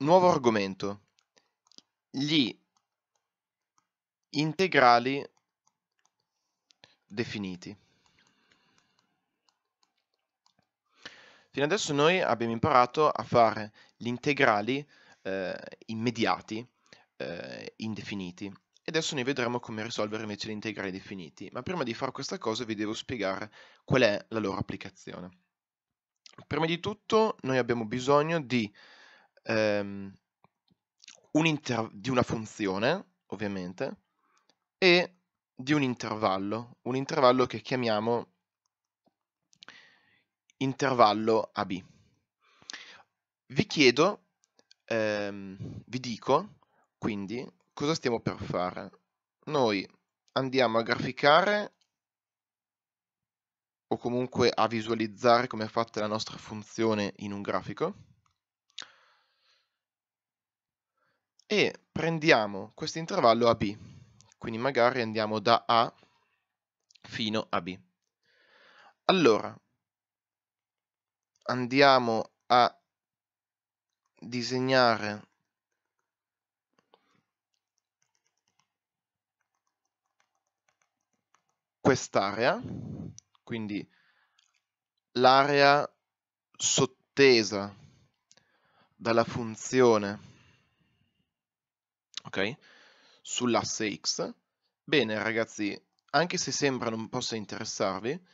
Nuovo argomento. Gli integrali definiti. Fino adesso noi abbiamo imparato a fare gli integrali eh, immediati, eh, indefiniti. E adesso noi vedremo come risolvere invece gli integrali definiti. Ma prima di fare questa cosa vi devo spiegare qual è la loro applicazione. Prima di tutto noi abbiamo bisogno di ehm, un inter- di una funzione, ovviamente, e di un intervallo, un intervallo che chiamiamo intervallo AB. Vi chiedo, ehm, vi dico, quindi, cosa stiamo per fare? Noi andiamo a graficare o comunque a visualizzare come è fatta la nostra funzione in un grafico e prendiamo questo intervallo a B, quindi magari andiamo da A fino a B. Allora, andiamo a disegnare quest'area, quindi l'area sottesa dalla funzione ok? Sull'asse X. Bene ragazzi, anche se sembra non possa interessarvi,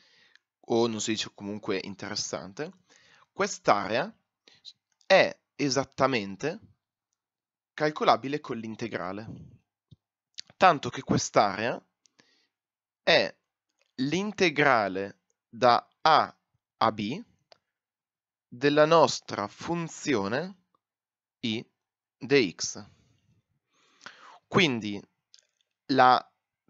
o non si dice comunque interessante, quest'area è esattamente calcolabile con l'integrale. Tanto che quest'area è l'integrale da a a b della nostra funzione i dx. Quindi la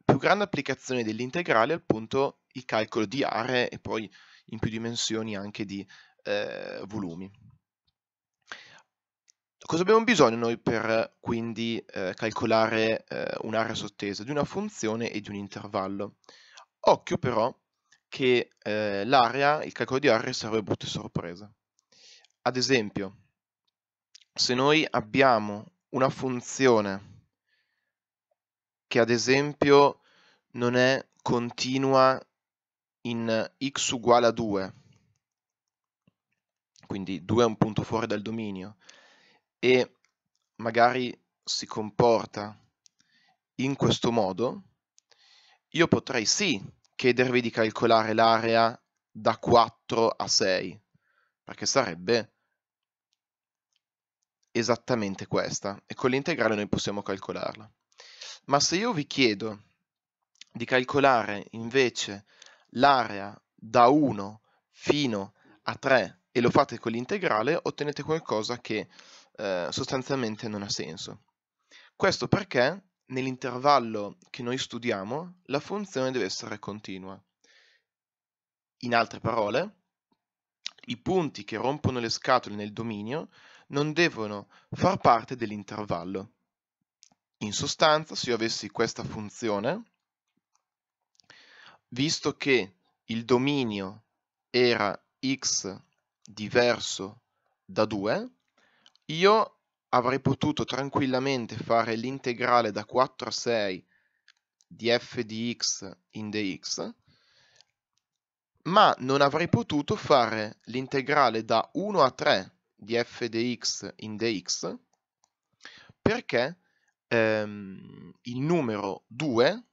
più grande applicazione dell'integrale è appunto il calcolo di aree e poi in più dimensioni anche di eh, volumi. Cosa abbiamo bisogno noi per quindi eh, calcolare eh, un'area sottesa? Di una funzione e di un intervallo. Occhio però che eh, l'area, il calcolo di aree serve a brutte sorprese. Ad esempio, se noi abbiamo una funzione che ad esempio non è continua in x uguale a 2, quindi 2 è un punto fuori dal dominio, e magari si comporta in questo modo, io potrei sì chiedervi di calcolare l'area da 4 a 6, perché sarebbe esattamente questa, e con l'integrale noi possiamo calcolarla. Ma se io vi chiedo di calcolare invece l'area da 1 fino a 3 e lo fate con l'integrale, ottenete qualcosa che eh, sostanzialmente non ha senso. Questo perché nell'intervallo che noi studiamo la funzione deve essere continua. In altre parole, i punti che rompono le scatole nel dominio non devono far parte dell'intervallo. In sostanza, se io avessi questa funzione, visto che il dominio era x diverso da 2, io avrei potuto tranquillamente fare l'integrale da 4 a 6 di f di x in dx, ma non avrei potuto fare l'integrale da 1 a 3 di f di x in dx perché ehm, il numero 2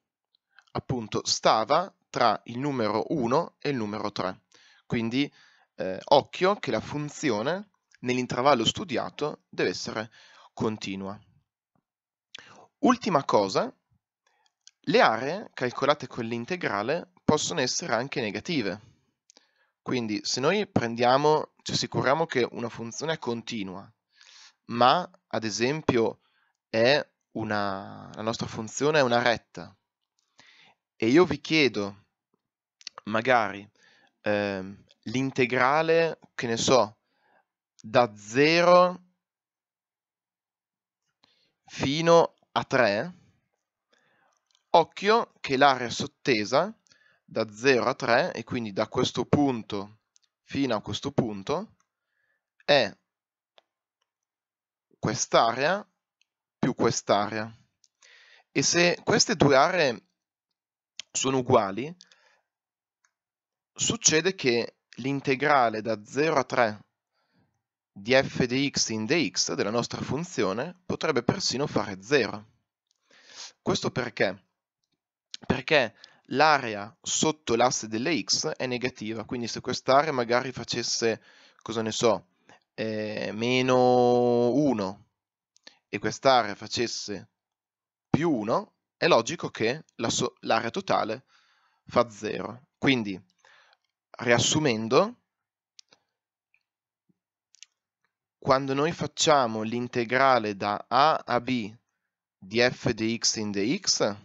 appunto stava tra il numero 1 e il numero 3. Quindi eh, occhio che la funzione nell'intervallo studiato deve essere continua. Ultima cosa, le aree calcolate con l'integrale possono essere anche negative. Quindi se noi prendiamo, ci assicuriamo che una funzione è continua, ma ad esempio è una, la nostra funzione è una retta e io vi chiedo magari eh, l'integrale, che ne so, da 0 fino a 3, occhio che l'area sottesa da 0 a 3 e quindi da questo punto fino a questo punto è quest'area più quest'area. E se queste due aree sono uguali, succede che l'integrale da 0 a 3 di f di x in dx della nostra funzione potrebbe persino fare 0. Questo perché? Perché l'area sotto l'asse delle x è negativa, quindi se quest'area magari facesse, cosa ne so, eh, meno 1 e quest'area facesse più 1, è logico che l'area so totale fa 0. Quindi, riassumendo, quando noi facciamo l'integrale da a a b di f dx in dx,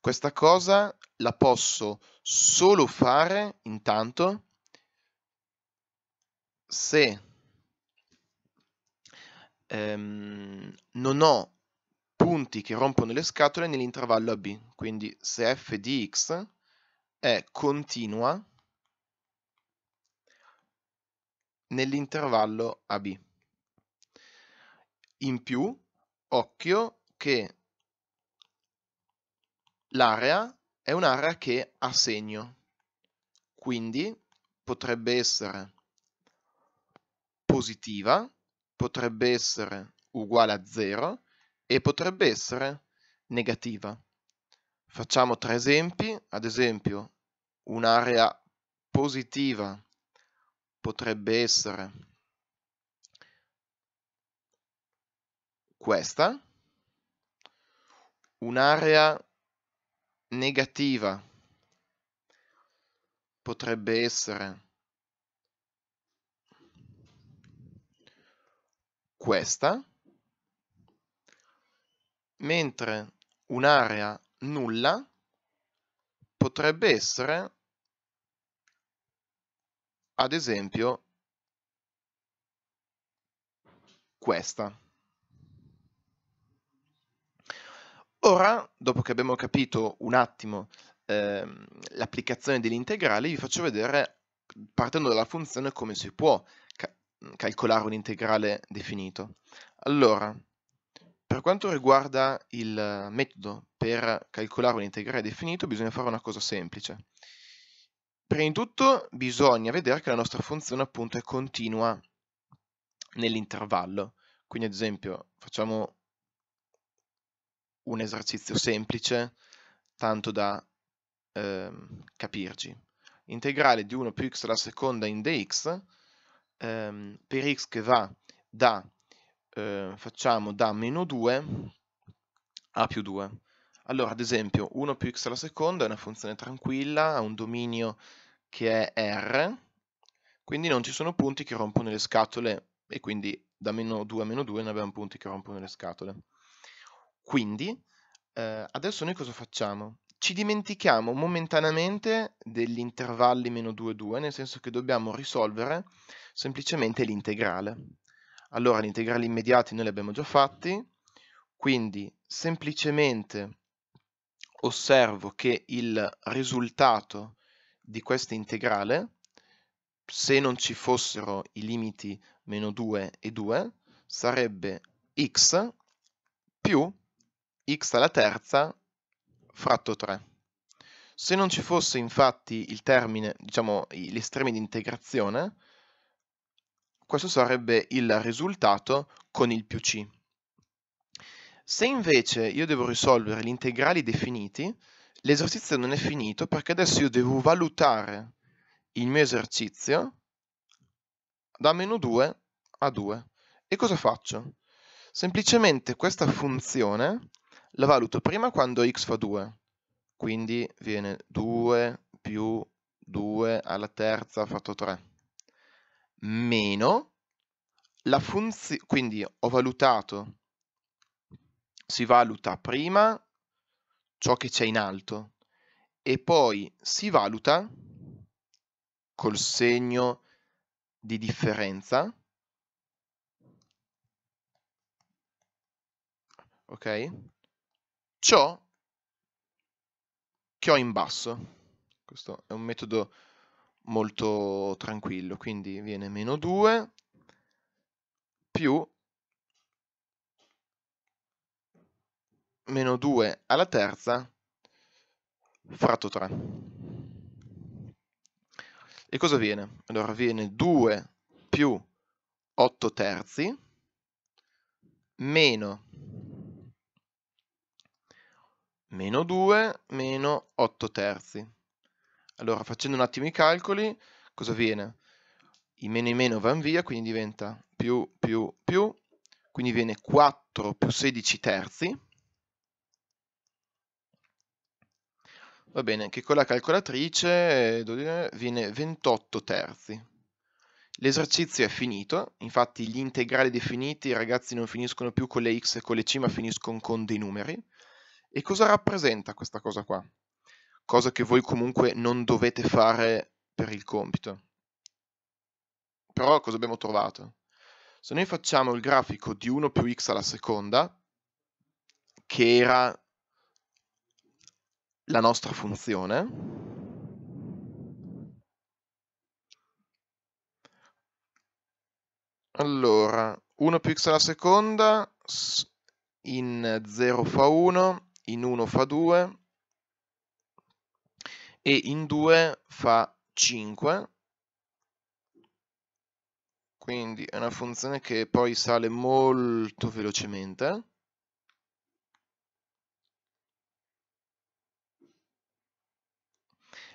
questa cosa la posso solo fare intanto se ehm, non ho punti che rompono le scatole nell'intervallo AB. Quindi se f di x è continua nell'intervallo AB. In più, occhio che l'area è un'area che ha segno, quindi potrebbe essere positiva potrebbe essere uguale a 0 e potrebbe essere negativa. Facciamo tre esempi, ad esempio un'area positiva potrebbe essere questa, un'area negativa potrebbe essere questa, questa, mentre un'area nulla potrebbe essere, ad esempio, questa. Ora, dopo che abbiamo capito un attimo eh, l'applicazione dell'integrale, vi faccio vedere, partendo dalla funzione, come si può Mhmm, calcolare un integrale definito. Allora, per quanto riguarda il metodo per calcolare un integrale definito, bisogna fare una cosa semplice. Prima di tutto bisogna vedere che la nostra funzione appunto è continua nell'intervallo. Quindi ad esempio facciamo un esercizio semplice, tanto da eh, capirci. Integrale di 1 più x alla seconda in dx ehm, per x che va da, eh, facciamo, da meno 2 a più 2. Allora, ad esempio, 1 più x alla seconda è una funzione tranquilla, ha un dominio che è r, quindi non ci sono punti che rompono le scatole, e quindi da meno 2 a meno 2 non abbiamo punti che rompono le scatole. Quindi, eh, adesso noi cosa facciamo? Ci dimentichiamo momentaneamente degli intervalli meno 2, 2, nel senso che dobbiamo risolvere semplicemente l'integrale. Allora, gli integrali immediati noi li abbiamo già fatti, quindi semplicemente osservo che il risultato di questa integrale, se non ci fossero i limiti meno 2 e 2, sarebbe x più x alla terza fratto 3. Se non ci fosse infatti il termine, diciamo gli estremi di integrazione, questo sarebbe il risultato con il più c. Se invece io devo risolvere gli integrali definiti, l'esercizio non è finito perché adesso io devo valutare il mio esercizio da meno 2 a 2. E cosa faccio? Semplicemente questa funzione la valuto prima quando x fa 2, quindi viene 2 più 2 alla terza fatto 3 meno la funzione, quindi ho valutato, si valuta prima ciò che c'è in alto e poi si valuta col segno di differenza, ok? Ciò che ho in basso. Questo è un metodo molto tranquillo, quindi viene meno 2 più meno 2 alla terza fratto 3. E cosa viene? Allora viene 2 più 8 terzi meno meno 2 meno 8 terzi. Allora, facendo un attimo i calcoli, cosa viene? I meno i meno vanno via, quindi diventa più, più, più, quindi viene 4 più 16 terzi. Va bene, che con la calcolatrice eh, eh, viene 28 terzi. L'esercizio è finito, infatti gli integrali definiti, ragazzi, non finiscono più con le x e con le c, ma finiscono con dei numeri. E cosa rappresenta questa cosa qua? cosa che voi comunque non dovete fare per il compito. Però cosa abbiamo trovato? Se noi facciamo il grafico di 1 più x alla seconda, che era la nostra funzione, Allora, 1 più x alla seconda, in 0 fa 1, in 1 fa 2, e in 2 fa 5 quindi è una funzione che poi sale molto velocemente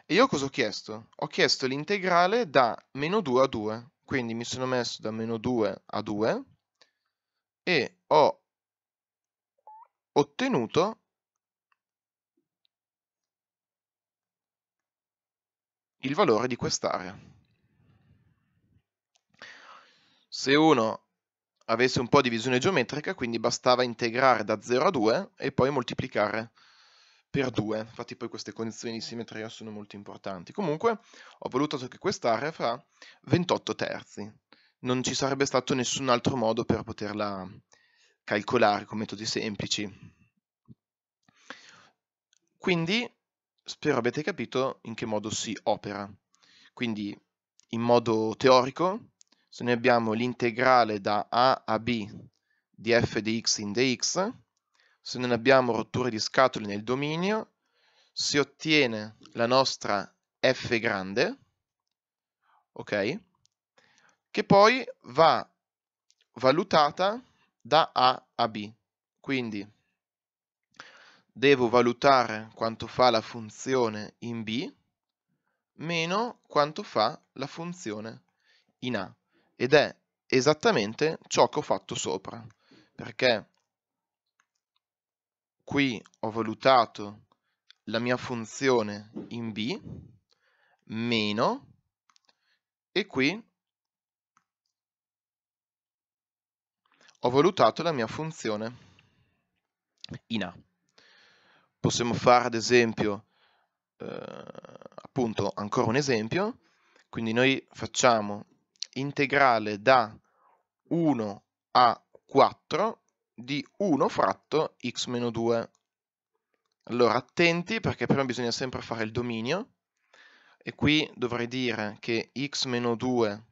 e io cosa ho chiesto? ho chiesto l'integrale da meno 2 a 2 quindi mi sono messo da meno 2 a 2 e ho ottenuto il valore di quest'area. Se uno avesse un po' di visione geometrica, quindi bastava integrare da 0 a 2 e poi moltiplicare per 2. Infatti poi queste condizioni di simmetria sono molto importanti. Comunque ho valutato che quest'area fa 28 terzi. Non ci sarebbe stato nessun altro modo per poterla calcolare con metodi semplici. Quindi spero abbiate capito in che modo si opera. Quindi in modo teorico, se noi abbiamo l'integrale da a a b di f di x in dx, se non abbiamo rotture di scatole nel dominio, si ottiene la nostra f grande, ok? Che poi va valutata da a a b. Quindi devo valutare quanto fa la funzione in B meno quanto fa la funzione in A ed è esattamente ciò che ho fatto sopra perché qui ho valutato la mia funzione in B meno e qui ho valutato la mia funzione in A possiamo fare ad esempio, eh, appunto, ancora un esempio, quindi noi facciamo integrale da 1 a 4 di 1 fratto x meno 2. Allora, attenti perché prima bisogna sempre fare il dominio e qui dovrei dire che x meno 2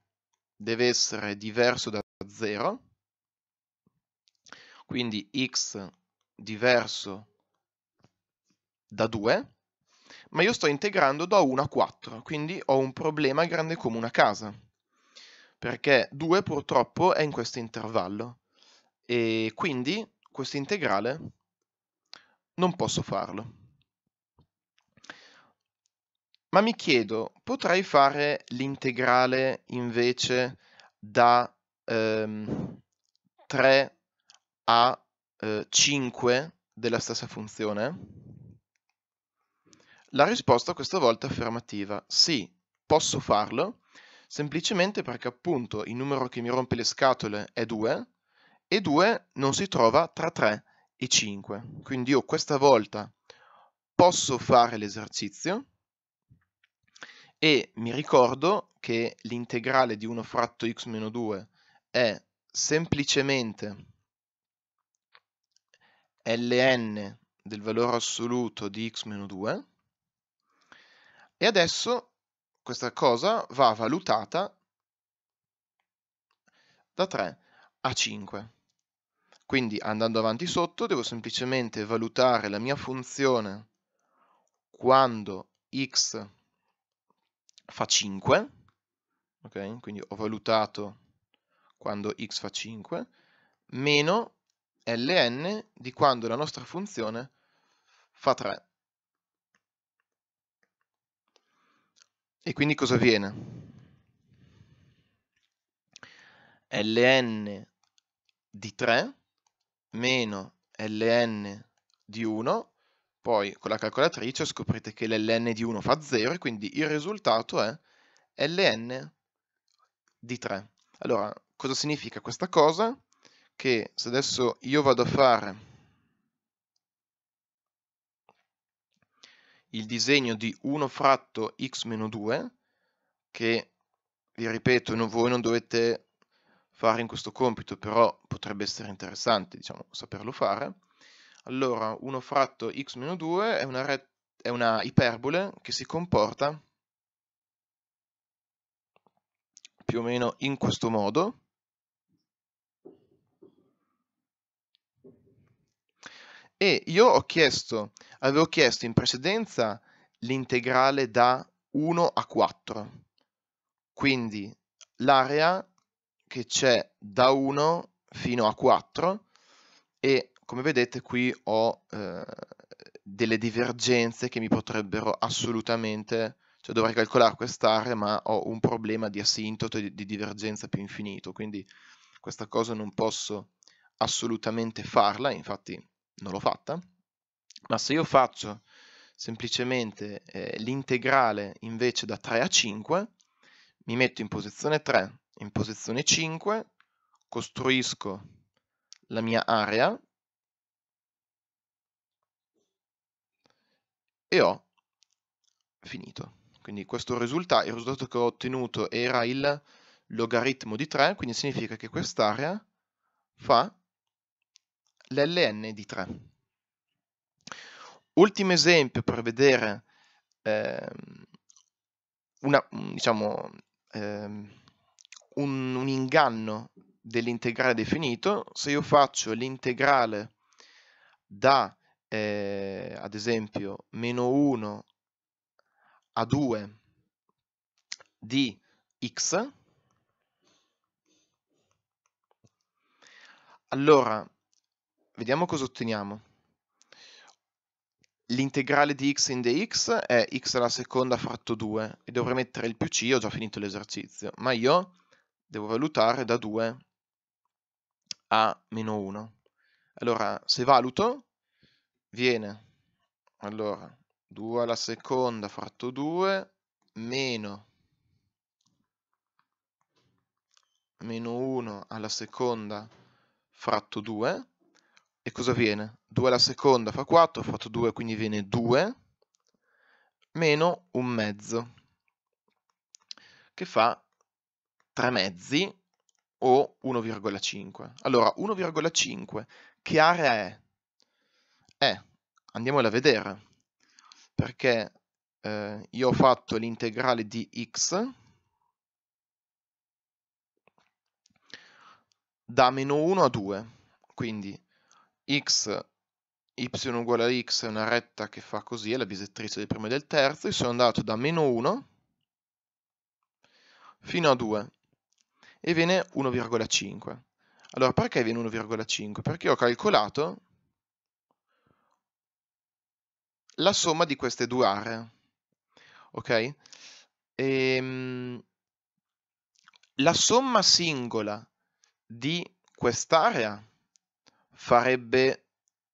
deve essere diverso da 0, quindi x diverso da da 2, ma io sto integrando da 1 a 4, quindi ho un problema grande come una casa, perché 2 purtroppo è in questo intervallo, e quindi questo integrale non posso farlo. Ma mi chiedo, potrei fare l'integrale invece da ehm, 3 a eh, 5 della stessa funzione? La risposta questa volta è affermativa. Sì, posso farlo, semplicemente perché appunto il numero che mi rompe le scatole è 2 e 2 non si trova tra 3 e 5. Quindi io questa volta posso fare l'esercizio e mi ricordo che l'integrale di 1 fratto x meno 2 è semplicemente ln del valore assoluto di x meno 2 e adesso questa cosa va valutata da 3 a 5. Quindi andando avanti sotto devo semplicemente valutare la mia funzione quando x fa 5, ok? Quindi ho valutato quando x fa 5, meno ln di quando la nostra funzione fa 3. E quindi cosa viene? ln di 3 meno ln di 1, poi con la calcolatrice scoprite che ln di 1 fa 0 quindi il risultato è ln di 3. Allora, cosa significa questa cosa? Che se adesso io vado a fare il disegno di 1 fratto x-2 che vi ripeto voi non dovete fare in questo compito però potrebbe essere interessante diciamo saperlo fare allora 1 fratto x-2 è una, è una iperbole che si comporta più o meno in questo modo E io ho chiesto, avevo chiesto in precedenza l'integrale da 1 a 4. Quindi l'area che c'è da 1 fino a 4 e come vedete qui ho eh, delle divergenze che mi potrebbero assolutamente, cioè dovrei calcolare quest'area ma ho un problema di asintoto e di divergenza più infinito, quindi questa cosa non posso assolutamente farla, infatti non l'ho fatta, ma se io faccio semplicemente eh, l'integrale invece da 3 a 5, mi metto in posizione 3, in posizione 5, costruisco la mia area e ho finito. Quindi questo risultato, il risultato che ho ottenuto era il logaritmo di 3, quindi significa che quest'area fa l'LN di 3. Ultimo esempio per vedere eh, una, mm, diciamo, eh, un, un inganno dell'integrale definito, se io faccio l'integrale da, eh, ad esempio, meno 1 a 2 di x, allora Vediamo cosa otteniamo. L'integrale di x in dx è x alla seconda fratto 2 e dovrei mettere il più c, ho già finito l'esercizio, ma io devo valutare da 2 a meno 1. Allora, se valuto, viene, allora, 2 alla seconda fratto 2 meno meno 1 alla seconda fratto 2 e cosa viene? 2 alla seconda fa 4, ho fatto 2, quindi viene 2, meno un mezzo, che fa 3 mezzi o 1,5. Allora, 1,5, che area è? È, andiamola a vedere, perché eh, io ho fatto l'integrale di x da meno 1 a 2, quindi x y uguale a x è una retta che fa così, è la bisettrice del primo e del terzo, e sono andato da meno 1 fino a 2 e viene 1,5. Allora, perché viene 1,5? Perché ho calcolato la somma di queste due aree, ok? Ehm, la somma singola di quest'area farebbe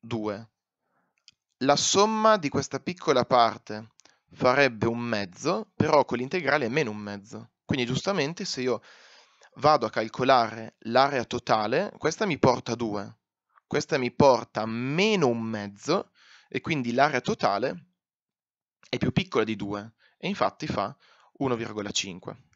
2. La somma di questa piccola parte farebbe un mezzo, però con l'integrale è meno un mezzo. Quindi giustamente se io vado a calcolare l'area totale, questa mi porta 2, questa mi porta meno un mezzo e quindi l'area totale è più piccola di 2 e infatti fa 1,5.